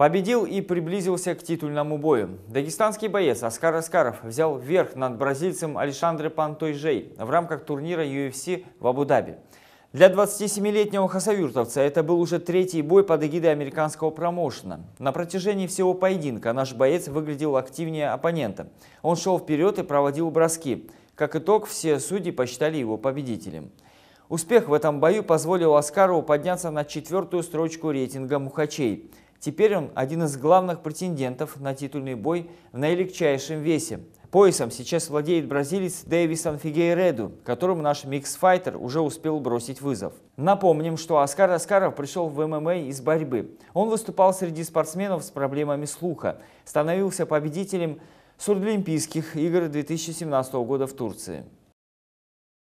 Победил и приблизился к титульному бою. Дагестанский боец Оскар Оскаров взял верх над бразильцем Александре Пантойжей в рамках турнира UFC в Абу-Даби. Для 27-летнего хасавюртовца это был уже третий бой под эгидой американского промоушена. На протяжении всего поединка наш боец выглядел активнее оппонента. Он шел вперед и проводил броски. Как итог, все судьи посчитали его победителем. Успех в этом бою позволил Аскарову подняться на четвертую строчку рейтинга мухачей – Теперь он один из главных претендентов на титульный бой в наилегчайшем весе. Поясом сейчас владеет бразилец Дэвисон Фигейреду, которому наш микс-файтер уже успел бросить вызов. Напомним, что Оскар Оскаров пришел в ММА из борьбы. Он выступал среди спортсменов с проблемами слуха, становился победителем Сурдолимпийских игр 2017 года в Турции.